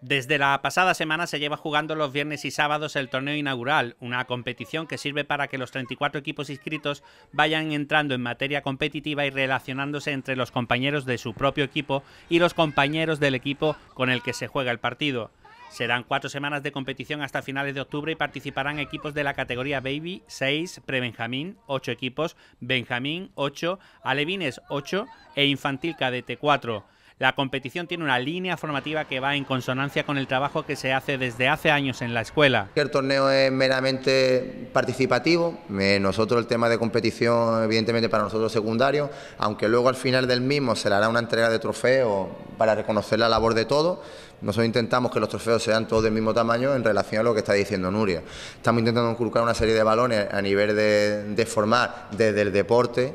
Desde la pasada semana se lleva jugando los viernes y sábados el torneo inaugural, una competición que sirve para que los 34 equipos inscritos vayan entrando en materia competitiva y relacionándose entre los compañeros de su propio equipo y los compañeros del equipo con el que se juega el partido. Serán cuatro semanas de competición hasta finales de octubre y participarán equipos de la categoría Baby 6, Prebenjamín 8 equipos, Benjamín 8, Alevines 8 e Infantil Cadete 4. La competición tiene una línea formativa que va en consonancia con el trabajo que se hace desde hace años en la escuela. El torneo es meramente participativo, eh, nosotros el tema de competición evidentemente para nosotros es secundario, aunque luego al final del mismo se le hará una entrega de trofeos para reconocer la labor de todos, nosotros intentamos que los trofeos sean todos del mismo tamaño en relación a lo que está diciendo Nuria. Estamos intentando inculcar una serie de balones a nivel de, de formar desde el deporte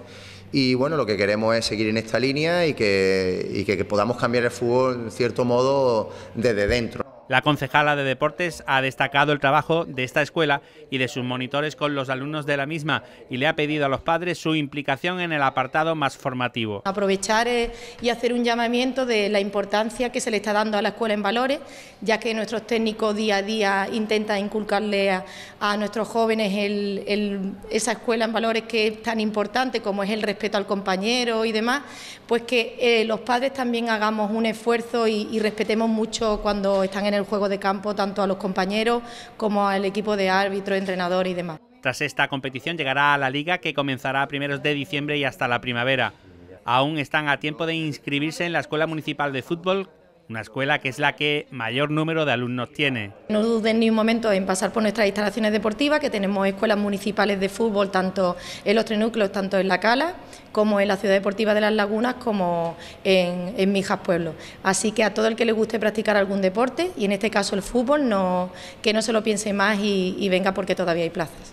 y bueno, lo que queremos es seguir en esta línea y que, y que, podamos cambiar el fútbol, en cierto modo, desde dentro. La concejala de deportes ha destacado el trabajo de esta escuela y de sus monitores con los alumnos de la misma y le ha pedido a los padres su implicación en el apartado más formativo. Aprovechar eh, y hacer un llamamiento de la importancia que se le está dando a la escuela en valores, ya que nuestros técnicos día a día intentan inculcarle a, nuestros jóvenes esa escuela en valores que es tan importante como es el respeto al compañero y demás, pues que eh, los padres también hagamos un esfuerzo y respetemos mucho cuando están en el juego de campo tanto a los compañeros como al equipo de árbitro, entrenador y demás. Tras esta competición llegará a la liga que comenzará a primeros de diciembre y hasta la primavera. Aún están a tiempo de inscribirse en la Escuela Municipal de Fútbol una escuela que es la que mayor número de alumnos tiene. No duden ni un momento en pasar por nuestras instalaciones deportivas, que tenemos escuelas municipales de fútbol, tanto en los núcleos tanto en La Cala, como en la Ciudad Deportiva de las Lagunas, como en, Mijas Pueblo. Así que a todo el que le guste practicar algún deporte, y en este caso el fútbol, no, que no se lo piense más y venga porque todavía hay plazas.